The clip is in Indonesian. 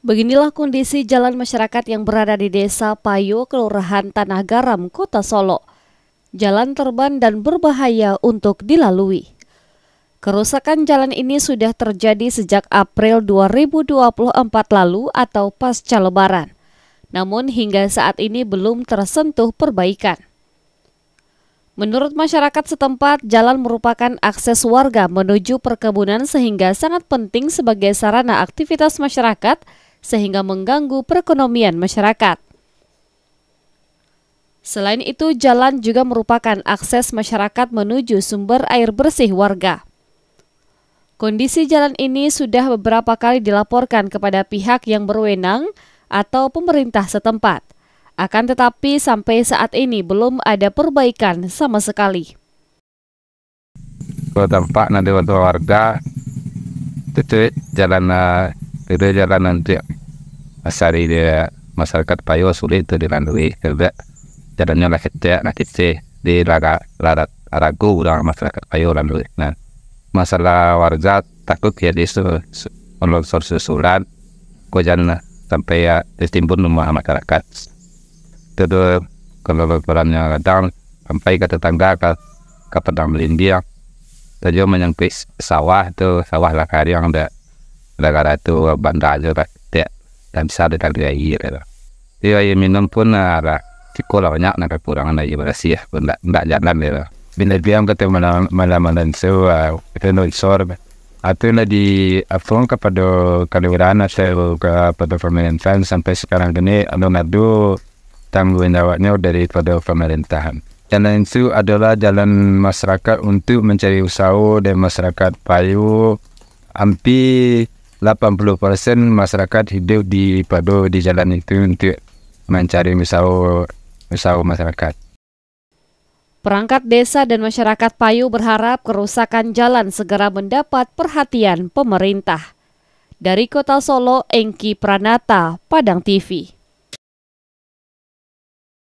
Beginilah kondisi jalan masyarakat yang berada di Desa Payo, Kelurahan Tanah Garam, Kota Solo. Jalan terban dan berbahaya untuk dilalui. Kerusakan jalan ini sudah terjadi sejak April 2024 lalu atau pasca lebaran. Namun hingga saat ini belum tersentuh perbaikan. Menurut masyarakat setempat, jalan merupakan akses warga menuju perkebunan sehingga sangat penting sebagai sarana aktivitas masyarakat sehingga mengganggu perekonomian masyarakat. Selain itu, jalan juga merupakan akses masyarakat menuju sumber air bersih warga. Kondisi jalan ini sudah beberapa kali dilaporkan kepada pihak yang berwenang atau pemerintah setempat. Akan tetapi, sampai saat ini belum ada perbaikan sama sekali. Kalau tampak nanti warga, itu jalan eh, jalan nanti masari dia masyarakat payo sulit itu dirandui kerja jalannya lah kerja nanti sih di laga ragu orang udah masyarakat payo randui nah masalah warga takut ya di su online susulan kojana sampai ya ditimbun rumah masyarakat terus kalau perannya kadang sampai ke tetangga ke ke pedang melindia Tadi menyangkut sawah itu sawah lah kari yang ada ರಗರಾಯ್ತು dan bisa ada dari air. ya minum pun ada tiko banyak nak kurangan aja berarti ya, benda tidak jalan ya. Bila yang kata malam malam e malam sewa, itu no isor. Atau lah di afron kepada kaliurana atau kepada fans sampai sekarang ini ada nado tanggung jawabnya dari pada pemerintahan. Jalan itu adalah jalan masyarakat untuk mencari usaha dan masyarakat payu hampir 80% masyarakat hidup di Pado di jalan itu untuk mencari misau misau masyarakat. Perangkat desa dan masyarakat Payu berharap kerusakan jalan segera mendapat perhatian pemerintah. Dari Kota Solo, Engki Pranata, Padang TV.